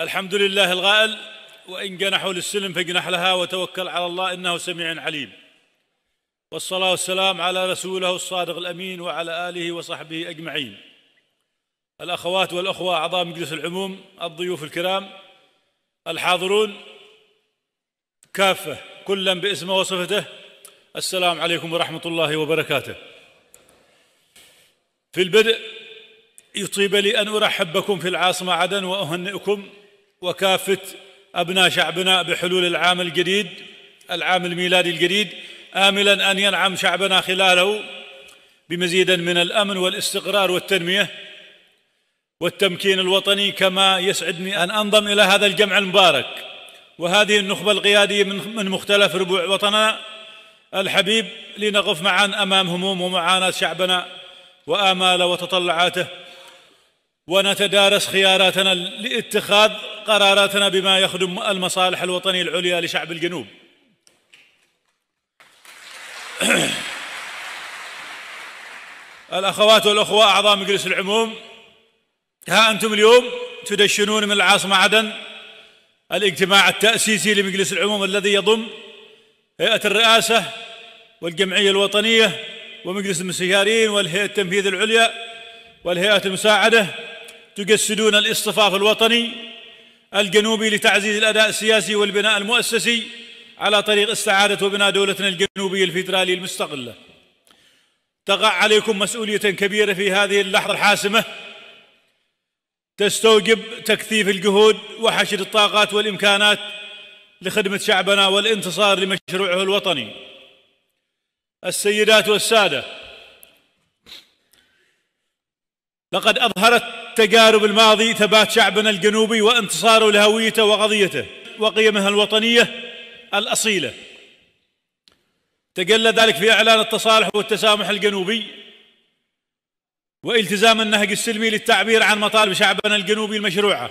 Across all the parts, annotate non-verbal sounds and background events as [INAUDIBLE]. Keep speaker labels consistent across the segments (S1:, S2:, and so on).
S1: الحمد لله الغائل وإن جنحوا للسلم فاجنح لها وتوكل على الله إنه سميع عليم والصلاة والسلام على رسوله الصادق الأمين وعلى آله وصحبه أجمعين الأخوات والأخوة أعضاء مجلس العموم الضيوف الكرام الحاضرون كافة كلا باسمه وصفته السلام عليكم ورحمة الله وبركاته في البدء يطيب لي أن أرحب بكم في العاصمة عدن وأهنئكم وكافة أبناء شعبنا بحلول العام الجديد العام الميلادي الجديد آملا أن ينعم شعبنا خلاله بمزيد من الأمن والاستقرار والتنمية والتمكين الوطني كما يسعدني أن أنضم إلى هذا الجمع المبارك وهذه النخبة القيادية من مختلف ربوع وطننا الحبيب لنقف معا أمام هموم ومعاناة شعبنا وآماله وتطلعاته ونتدارس خياراتنا لاتخاذ قراراتنا بما يخدم المصالح الوطنية العليا لشعب الجنوب [CLEARS THROAT] الأخوات والأخوة أعضاء مجلس العموم ها أنتم اليوم تدشنون من العاصمة عدن الاجتماع التأسيسي لمجلس العموم الذي يضم هيئة الرئاسة والجمعية الوطنية ومجلس المستشارين والهيئة التنفيذ العليا والهيئة المساعدة تجسدون الاصطفاف الوطني الجنوبي لتعزيز الأداء السياسي والبناء المؤسسي على طريق استعادة وبناء دولتنا الجنوبية الفيدرالية المستقلة تقع عليكم مسؤولية كبيرة في هذه اللحظة الحاسمة تستوجب تكثيف الجهود وحشد الطاقات والإمكانات لخدمة شعبنا والانتصار لمشروعه الوطني السيدات والسادة لقد أظهرت تجارب الماضي ثبات شعبنا الجنوبي وانتصاره لهويته وقضيته وقيمه الوطنية الأصيلة تجلى ذلك في إعلان التصالح والتسامح الجنوبي والتزام النهج السلمي للتعبير عن مطالب شعبنا الجنوبي المشروعة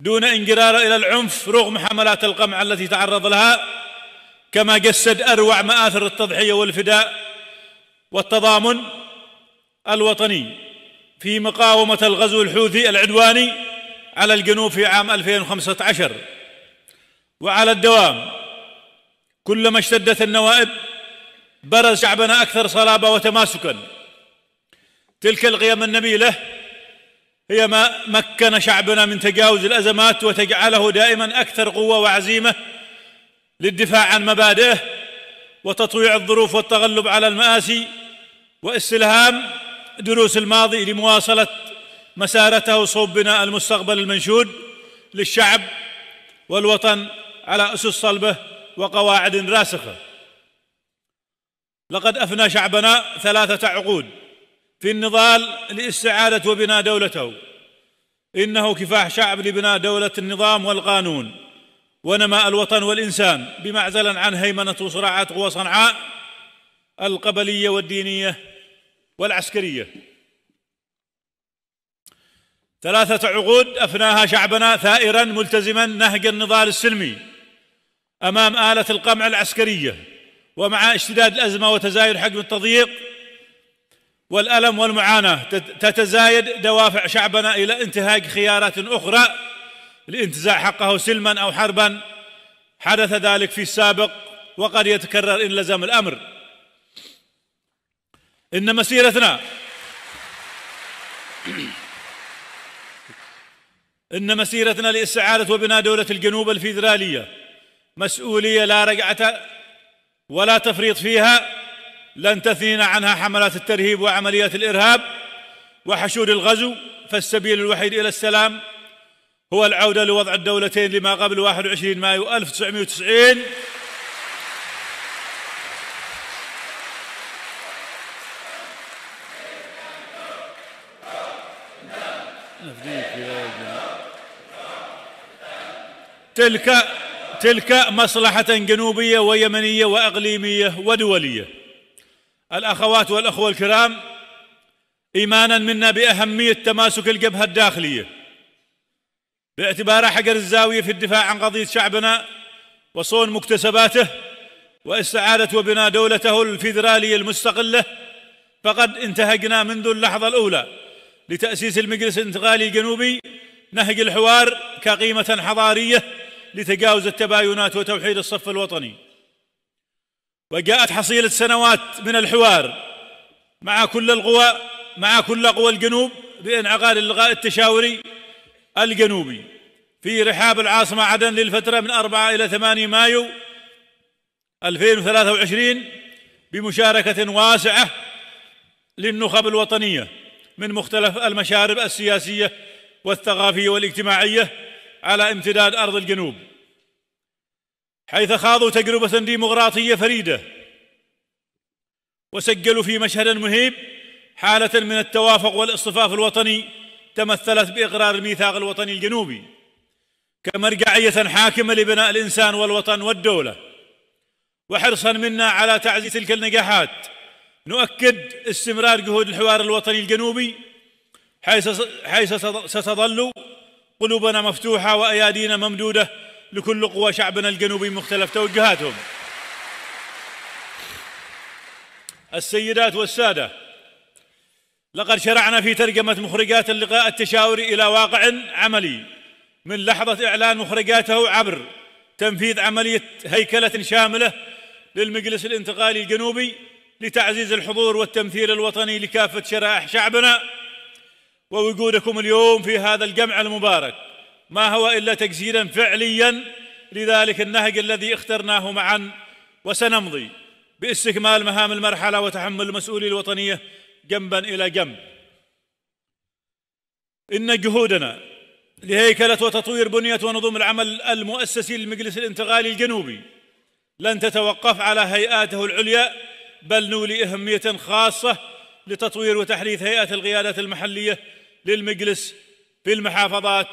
S1: دون انجرار إلى العنف رغم حملات القمع التي تعرض لها كما جسد أروع مآثر التضحية والفداء والتضامن الوطني في مقاومة الغزو الحوثي العدواني على الجنوب في عام 2015 وعلى الدوام كلما اشتدت النوائب برز شعبنا أكثر صلابة وتماسكا تلك القيم النبيلة هي ما مكن شعبنا من تجاوز الأزمات وتجعله دائما أكثر قوة وعزيمة للدفاع عن مبادئه وتطويع الظروف والتغلب على المآسي واستلهام دروس الماضي لمواصله مسارته صوب بناء المستقبل المنشود للشعب والوطن على اسس صلبه وقواعد راسخه لقد افنى شعبنا ثلاثه عقود في النضال لاستعاده وبناء دولته انه كفاح شعب لبناء دوله النظام والقانون ونماء الوطن والانسان بمعزلا عن هيمنه وصراعات قوى صنعاء القبليه والدينيه والعسكرية ثلاثة عقود أفناها شعبنا ثائرا ملتزما نهج النضال السلمي أمام آلة القمع العسكرية ومع اشتداد الأزمة وتزايد حجم التضييق والألم والمعاناة تتزايد دوافع شعبنا إلى انتهاك خيارات أخرى لانتزاع حقه سلما أو حربا حدث ذلك في السابق وقد يتكرر إن لزم الأمر إن مسيرتنا إن مسيرتنا لاستعادة وبناء دولة الجنوب الفيدرالية مسؤولية لا رجعة ولا تفريط فيها لن تثنين عنها حملات الترهيب وعمليات الإرهاب وحشود الغزو فالسبيل الوحيد إلى السلام هو العودة لوضع الدولتين لما قبل 21 مايو 1990 تلك تلك مصلحة جنوبية ويمنية وإقليمية ودولية الأخوات والأخوة الكرام إيمانا منا بأهمية تماسك الجبهة الداخلية باعتبارها حجر الزاوية في الدفاع عن قضية شعبنا وصون مكتسباته واستعادة وبناء دولته الفيدرالية المستقلة فقد انتهجنا منذ اللحظة الأولى لتأسيس المجلس الانتقالي الجنوبي نهج الحوار كقيمة حضارية لتجاوز التباينات وتوحيد الصف الوطني وجاءت حصيلة سنوات من الحوار مع كل القوى مع كل قوى الجنوب بانعقاد اللقاء التشاوري الجنوبي في رحاب العاصمة عدن للفترة من 4 إلى 8 مايو 2023 بمشاركة واسعة للنخب الوطنية من مختلف المشارب السياسية والثقافية والاجتماعية على امتداد أرض الجنوب حيث خاضوا تجربة ديمقراطية فريدة وسجلوا في مشهد مهيب حالة من التوافق والاصطفاف الوطني تمثلت بإقرار الميثاق الوطني الجنوبي كمرجعية حاكمة لبناء الإنسان والوطن والدولة وحرصا منا على تعزيز تلك النجاحات نؤكد استمرار جهود الحوار الوطني الجنوبي حيث حيث ستظل قلوبنا مفتوحه وايادينا ممدوده لكل قوى شعبنا الجنوبي مختلف توجهاتهم السيدات والساده لقد شرعنا في ترجمه مخرجات اللقاء التشاوري الى واقع عملي من لحظه اعلان مخرجاته عبر تنفيذ عمليه هيكله شامله للمجلس الانتقالي الجنوبي لتعزيز الحضور والتمثيل الوطني لكافه شرائح شعبنا ووجودكم اليوم في هذا الجمع المبارك ما هو إلا تجسيدا فعليا لذلك النهج الذي اخترناه معا وسنمضي باستكمال مهام المرحلة وتحمل المسؤولية الوطنية جنبا إلى جنب إن جهودنا لهيكلة وتطوير بنية ونظم العمل المؤسسي للمجلس الانتقالي الجنوبي لن تتوقف على هيئاته العليا بل نولي أهمية خاصة لتطوير وتحديث هيئه القياده المحليه للمجلس في المحافظات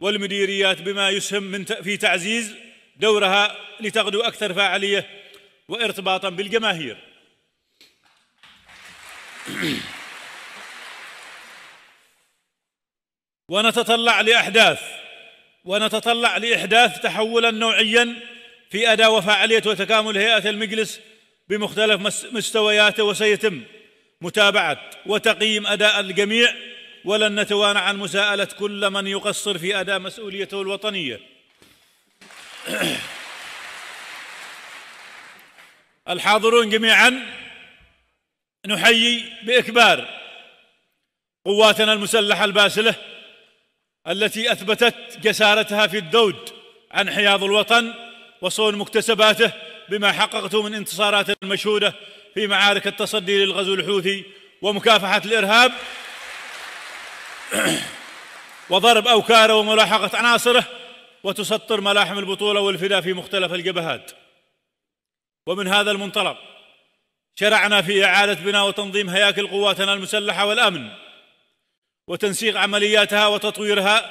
S1: والمديريات بما يسهم من في تعزيز دورها لتغدو اكثر فاعليه وارتباطا بالجماهير [CLEARS THROAT] ونتطلع لاحداث ونتطلع لاحداث تحولا نوعيا في اداء وفاعليه وتكامل هيئه المجلس بمختلف مستوياته وسيتم متابعه وتقييم اداء الجميع ولن نتوانى عن مساءله كل من يقصر في اداء مسؤوليته الوطنيه [CLEARS THROAT] الحاضرون جميعا نحيي باكبار قواتنا المسلحه الباسله التي اثبتت جسارتها في الذود عن حياض الوطن وصون مكتسباته بما حققته من انتصارات مشهوده في معارك التصدي للغزو الحوثي ومكافحة الإرهاب [CLEARS THROAT] وضرب أوكاره وملاحقة عناصره وتسطر ملاحم البطولة والفداء في مختلف الجبهات ومن هذا المنطلق شرعنا في إعادة بناء وتنظيم هياكل قواتنا المسلحة والأمن وتنسيق عملياتها وتطويرها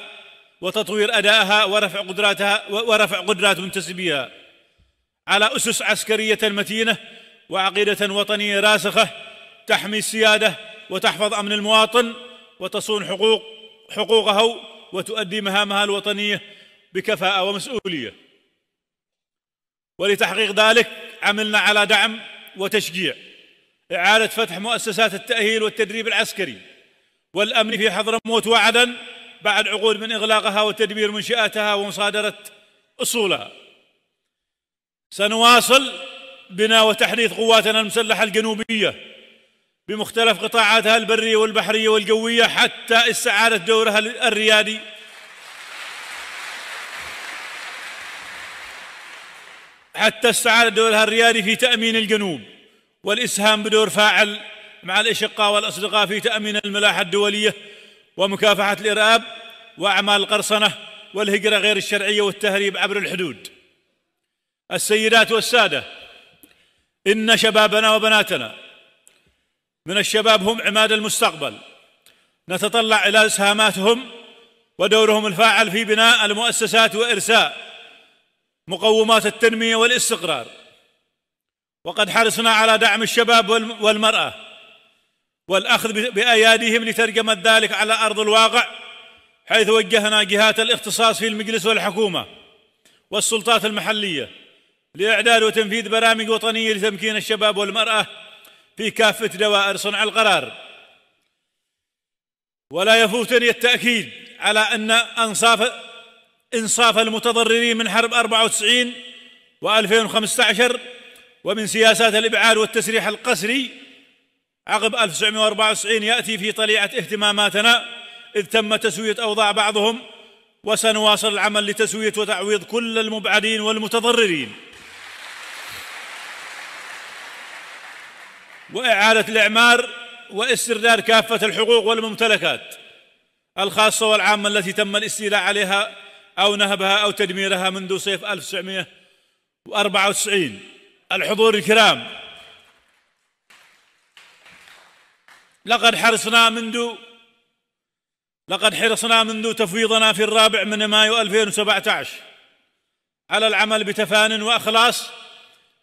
S1: وتطوير أدائها ورفع قدراتها ورفع قدرات منتسبيها على أسس عسكرية متينة وعقيده وطنيه راسخه تحمي السياده وتحفظ امن المواطن وتصون حقوق حقوقه وتؤدي مهامها الوطنيه بكفاءه ومسؤوليه ولتحقيق ذلك عملنا على دعم وتشجيع اعاده فتح مؤسسات التاهيل والتدريب العسكري والامن في حضرموت وعدن بعد عقود من اغلاقها وتدمير منشاتها ومصادره اصولها سنواصل بنا وتحديث قواتنا المسلحه الجنوبيه بمختلف قطاعاتها البريه والبحريه والجويه حتى استعاده دورها الريادي حتى استعاده دورها الريادي في تامين الجنوب والاسهام بدور فاعل مع الاشقاء والاصدقاء في تامين الملاحه الدوليه ومكافحه الارهاب واعمال القرصنه والهجره غير الشرعيه والتهريب عبر الحدود السيدات والساده ان شبابنا وبناتنا من الشباب هم عماد المستقبل نتطلع الى اسهاماتهم ودورهم الفاعل في بناء المؤسسات وارساء مقومات التنميه والاستقرار وقد حرصنا على دعم الشباب والمراه والاخذ باياديهم لترجمه ذلك على ارض الواقع حيث وجهنا جهات الاختصاص في المجلس والحكومه والسلطات المحليه لإعداد وتنفيذ برامج وطنية لتمكين الشباب والمرأة في كافة دوائر صنع القرار ولا يفوتني التأكيد على أن أنصاف إنصاف المتضررين من حرب 94 و2015 ومن سياسات الإبعاد والتسريح القسري عقب 1994 يأتي في طليعة اهتماماتنا إذ تم تسوية أوضاع بعضهم وسنواصل العمل لتسوية وتعويض كل المبعدين والمتضررين واعاده الاعمار واسترداد كافه الحقوق والممتلكات الخاصه والعامه التي تم الاستيلاء عليها او نهبها او تدميرها منذ صيف 1994 الحضور الكرام لقد حرصنا منذ لقد حرصنا منذ تفويضنا في الرابع من مايو 2017 على العمل بتفان واخلاص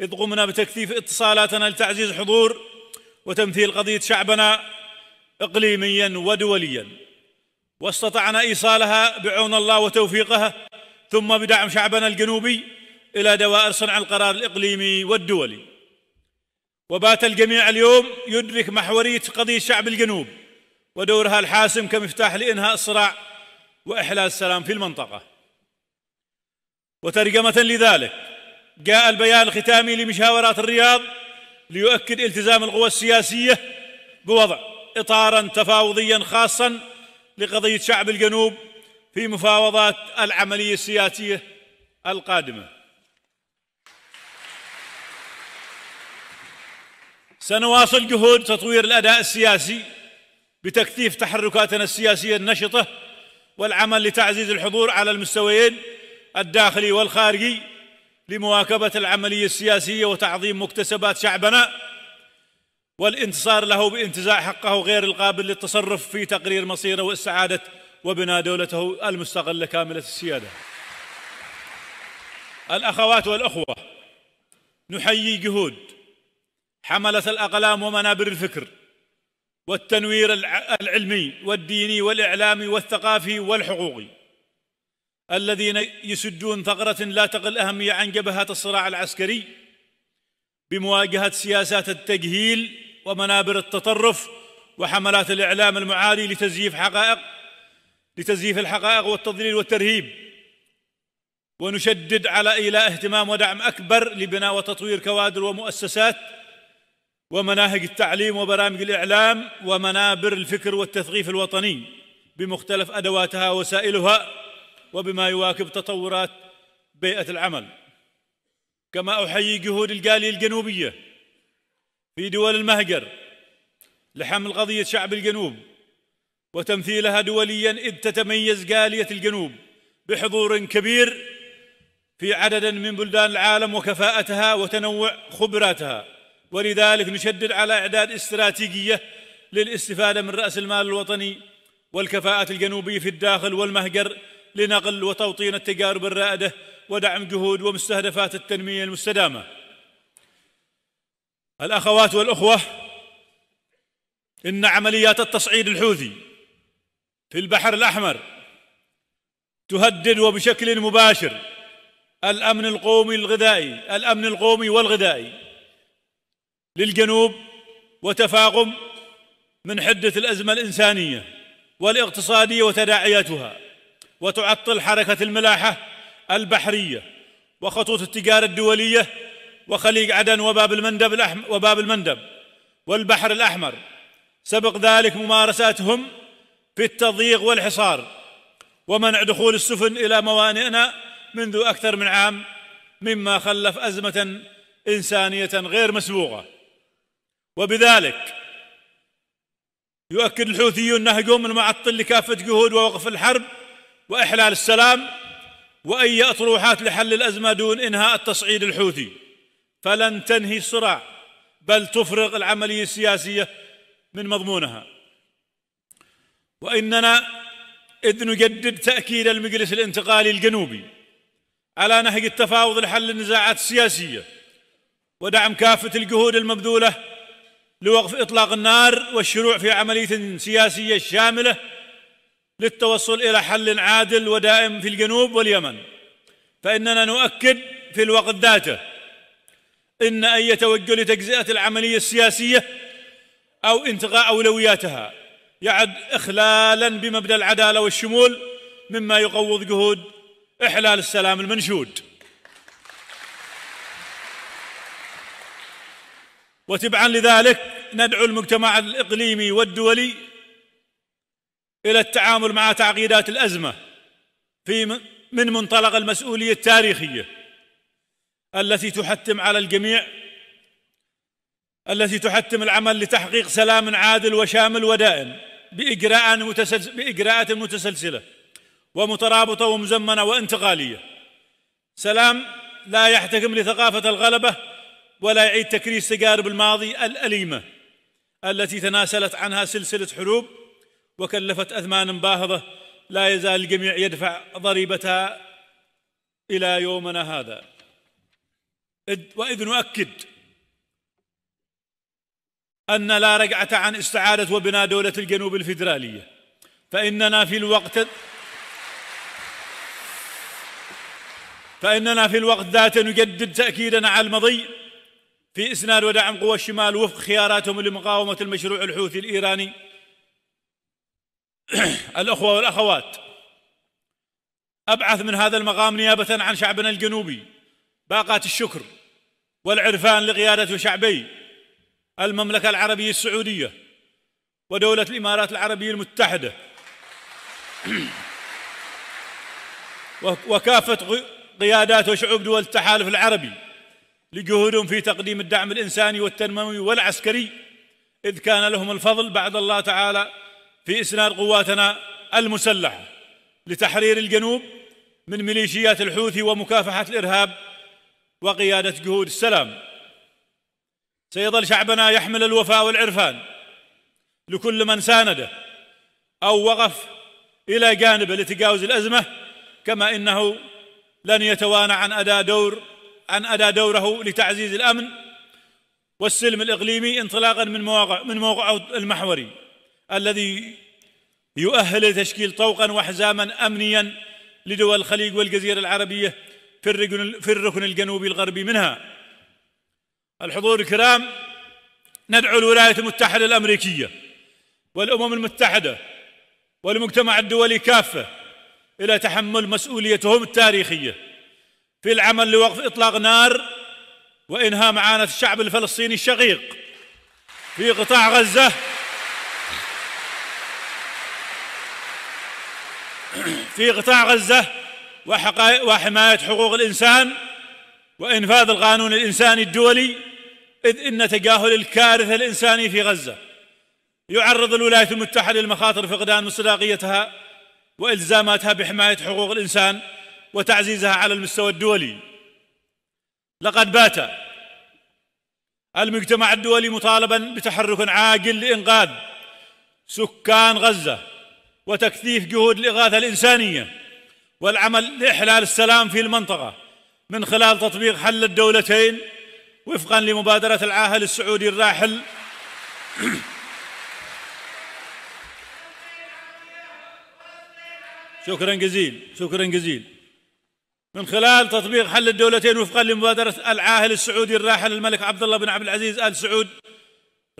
S1: اذ قمنا بتكثيف اتصالاتنا لتعزيز حضور وتمثيل قضيه شعبنا اقليميا ودوليا واستطعنا ايصالها بعون الله وتوفيقه ثم بدعم شعبنا الجنوبي الى دوائر صنع القرار الاقليمي والدولي وبات الجميع اليوم يدرك محوريه قضيه شعب الجنوب ودورها الحاسم كمفتاح لانهاء الصراع واحلال السلام في المنطقه وترجمه لذلك جاء البيان الختامي لمشاورات الرياض ليؤكد التزام القوى السياسيه بوضع اطارا تفاوضيا خاصا لقضيه شعب الجنوب في مفاوضات العمليه السياسيه القادمه سنواصل جهود تطوير الاداء السياسي بتكثيف تحركاتنا السياسيه النشطه والعمل لتعزيز الحضور على المستويين الداخلي والخارجي لمواكبة العملية السياسية وتعظيم مكتسبات شعبنا والانتصار له بانتزاع حقه غير القابل للتصرف في تقرير مصيره واستعادة وبناء دولته المستقلة كاملة السيادة الأخوات والأخوة نحيي جهود حملة الأقلام ومنابر الفكر والتنوير العلمي والديني والإعلامي والثقافي والحقوقي الذين يسدون ثغره لا تقل اهميه عن جبهه الصراع العسكري بمواجهه سياسات التجهيل ومنابر التطرف وحملات الاعلام المعادي لتزييف حقائق لتزييف الحقائق والتضليل والترهيب ونشدد على ايلاء اهتمام ودعم اكبر لبناء وتطوير كوادر ومؤسسات ومناهج التعليم وبرامج الاعلام ومنابر الفكر والتثقيف الوطني بمختلف ادواتها ووسائلها وبما يواكب تطورات بيئة العمل كما أحيي جهود الجالية الجنوبية في دول المهجر لحمل قضية شعب الجنوب وتمثيلها دوليا إذ تتميز جالية الجنوب بحضور كبير في عدد من بلدان العالم وكفاءتها وتنوع خبراتها ولذلك نشدد على إعداد استراتيجية للاستفادة من رأس المال الوطني والكفاءات الجنوبية في الداخل والمهجر لنقل وتوطين التجارب الرائده ودعم جهود ومستهدفات التنميه المستدامه الاخوات والاخوه ان عمليات التصعيد الحوثي في البحر الاحمر تهدد وبشكل مباشر الامن القومي الغذائي الامن القومي والغذائي للجنوب وتفاقم من حده الازمه الانسانيه والاقتصاديه وتداعياتها وتعطل حركة الملاحة البحرية وخطوط التجارة الدولية وخليج عدن وباب المندب وباب المندب والبحر الأحمر سبق ذلك ممارساتهم في التضييق والحصار ومنع دخول السفن إلى موانئنا منذ أكثر من عام مما خلف أزمة إنسانية غير مسبوقة وبذلك يؤكد الحوثيون نهجهم المعطل لكافة جهود ووقف الحرب وإحلال السلام وأي أطروحات لحل الأزمة دون إنهاء التصعيد الحوثي فلن تنهي الصراع بل تفرغ العملية السياسية من مضمونها وإننا إذ نجدد تأكيد المجلس الانتقالي الجنوبي على نهج التفاوض لحل النزاعات السياسية ودعم كافة الجهود المبذولة لوقف إطلاق النار والشروع في عملية سياسية شاملة للتوصل الى حل عادل ودائم في الجنوب واليمن فاننا نؤكد في الوقت ذاته ان اي توجه لتجزئه العمليه السياسيه او انتقاء اولوياتها يعد اخلالا بمبدا العداله والشمول مما يقوض جهود احلال السلام المنشود وتبعا لذلك ندعو المجتمع الاقليمي والدولي الى التعامل مع تعقيدات الازمه في من منطلق المسؤوليه التاريخيه التي تحتم على الجميع التي تحتم العمل لتحقيق سلام عادل وشامل ودائم متسلسل باجراءات متسلسله ومترابطه ومزمنه وانتقاليه سلام لا يحتكم لثقافه الغلبه ولا يعيد تكريس تجارب الماضي الاليمه التي تناسلت عنها سلسله حروب وكلفت أثمان باهظة لا يزال الجميع يدفع ضريبتها إلى يومنا هذا وإذ نؤكد أن لا رجعة عن استعادة وبناء دولة الجنوب الفيدرالية فإننا في الوقت فإننا في الوقت ذاته نجدد تأكيدنا على المضي في إسناد ودعم قوى الشمال وفق خياراتهم لمقاومة المشروع الحوثي الإيراني [CLEARS THROAT] الأخوة والأخوات أبعث من هذا المقام نيابة عن شعبنا الجنوبي باقات الشكر والعرفان لقيادة شعبي المملكة العربية السعودية ودولة الإمارات العربية المتحدة [CLEARS THROAT] وكافة قيادات وشعوب دول التحالف العربي لجهودهم في تقديم الدعم الإنساني والتنموي والعسكري إذ كان لهم الفضل بعد الله تعالى في اسناد قواتنا المسلحه لتحرير الجنوب من ميليشيات الحوثي ومكافحه الارهاب وقياده جهود السلام سيظل شعبنا يحمل الوفاء والعرفان لكل من سانده او وقف الى جانبه لتجاوز الازمه كما انه لن يتوانى عن اداء دور عن اداء دوره لتعزيز الامن والسلم الاقليمي انطلاقا من مواقع من موقعه المحوري الذي يؤهل لتشكيل طوقا وحزاما امنيا لدول الخليج والجزيره العربيه في الركن الجنوبي الغربي منها الحضور الكرام ندعو الولايات المتحده الامريكيه والامم المتحده والمجتمع الدولي كافه الى تحمل مسؤوليتهم التاريخيه في العمل لوقف اطلاق نار وانهاء معاناه الشعب الفلسطيني الشقيق في قطاع غزه في قطاع غزة وحماية حقوق الإنسان وإنفاذ القانون الإنساني الدولي إذ إن تجاهل الكارثة الإنسانية في غزة يعرض الولايات المتحدة لمخاطر فقدان مصداقيتها وإلزاماتها بحماية حقوق الإنسان وتعزيزها على المستوى الدولي لقد بات المجتمع الدولي مطالبا بتحرك عاجل لإنقاذ سكان غزة وتكثيف جهود الإغاثة الإنسانية والعمل لإحلال السلام في المنطقة من خلال تطبيق حل الدولتين وفقا لمبادرة العاهل السعودي الراحل شكرا جزيل شكرا جزيل من خلال تطبيق حل الدولتين وفقا لمبادرة العاهل السعودي الراحل الملك عبد الله بن عبد العزيز آل سعود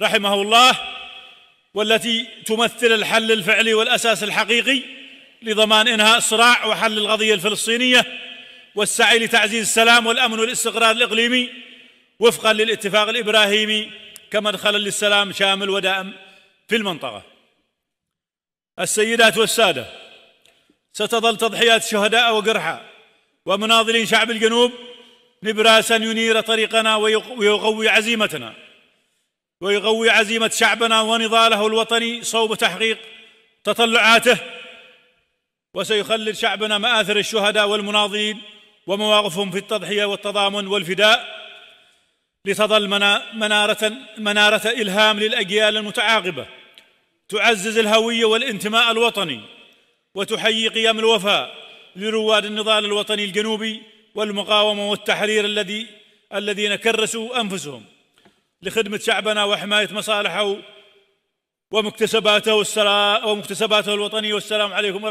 S1: رحمه الله والتي تمثل الحل الفعلي والاساس الحقيقي لضمان انهاء الصراع وحل القضيه الفلسطينيه والسعي لتعزيز السلام والامن والاستقرار الاقليمي وفقا للاتفاق الابراهيمي كمدخل للسلام شامل ودائم في المنطقه السيدات والساده ستظل تضحيات شهداء وجرحى ومناضلين شعب الجنوب نبراسا ينير طريقنا ويقوي عزيمتنا ويقوي عزيمه شعبنا ونضاله الوطني صوب تحقيق تطلعاته وسيخلد شعبنا ماثر الشهداء والمناضلين ومواقفهم في التضحيه والتضامن والفداء لتظل منارة منارة إلهام للأجيال المتعاقبة تعزز الهوية والانتماء الوطني وتحيي قيم الوفاء لرواد النضال الوطني الجنوبي والمقاومة والتحرير الذي الذين كرسوا أنفسهم لخدمة شعبنا وحماية مصالحه ومكتسباته والسلام ومكتسباته الوطنية والسلام عليكم ورحمة